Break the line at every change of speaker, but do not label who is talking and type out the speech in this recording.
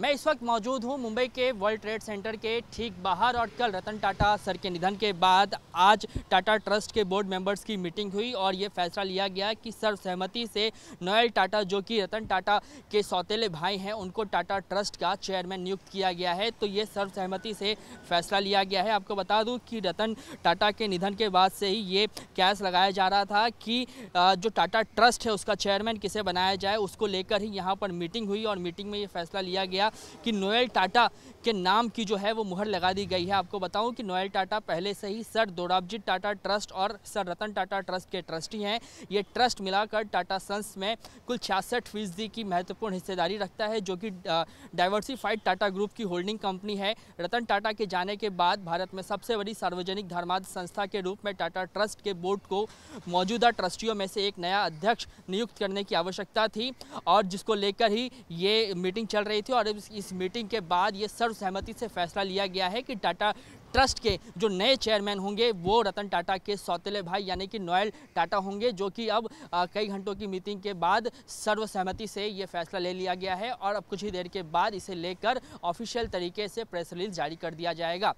मैं इस वक्त मौजूद हूं मुंबई के वर्ल्ड ट्रेड सेंटर के ठीक बाहर और कल रतन टाटा सर के निधन के बाद आज टाटा ट्रस्ट के बोर्ड मेंबर्स की मीटिंग हुई और ये फैसला लिया गया कि सर्वसहमति से नोएल टाटा जो कि रतन टाटा के सौतेले भाई हैं उनको टाटा ट्रस्ट का चेयरमैन नियुक्त किया गया है तो ये सर्वसहमति से फैसला लिया गया है आपको बता दूँ कि रतन टाटा के निधन के बाद से ही ये कैश लगाया जा रहा था कि जो टाटा ट्रस्ट है उसका चेयरमैन किसे बनाया जाए उसको लेकर ही यहाँ पर मीटिंग हुई और मीटिंग में ये फैसला लिया गया गया कि नोएल टाटा के नाम की जो है वो मुहर लगा दी गई है आपको बताऊं कि नोएल टाटा पहले से ही सर दोराबजी टाटा ट्रस्ट और सर रतन टाटा ट्रस्ट के ट्रस्टी हैं ये ट्रस्ट मिलाकर टाटा सन्स में कुल छियासठ फीसदी की महत्वपूर्ण हिस्सेदारी रखता है जो कि डाइवर्सिफाइड टाटा ग्रुप की होल्डिंग कंपनी है रतन टाटा के जाने के बाद भारत में सबसे बड़ी सार्वजनिक धर्मार्थ संस्था के रूप में टाटा ट्रस्ट के बोर्ड को मौजूदा ट्रस्टियों में से एक नया अध्यक्ष नियुक्त करने की आवश्यकता थी और जिसको लेकर ही ये मीटिंग चल रही थी और जब इस मीटिंग के बाद ये सर्वसहमति से फैसला लिया गया है कि टाटा ट्रस्ट के जो नए चेयरमैन होंगे वो रतन टाटा के सौतेले भाई यानी कि नोयल टाटा होंगे जो कि अब आ, कई घंटों की मीटिंग के बाद सर्वसहमति से ये फैसला ले लिया गया है और अब कुछ ही देर के बाद इसे लेकर ऑफिशियल तरीके से प्रेस रिलीज जारी कर दिया जाएगा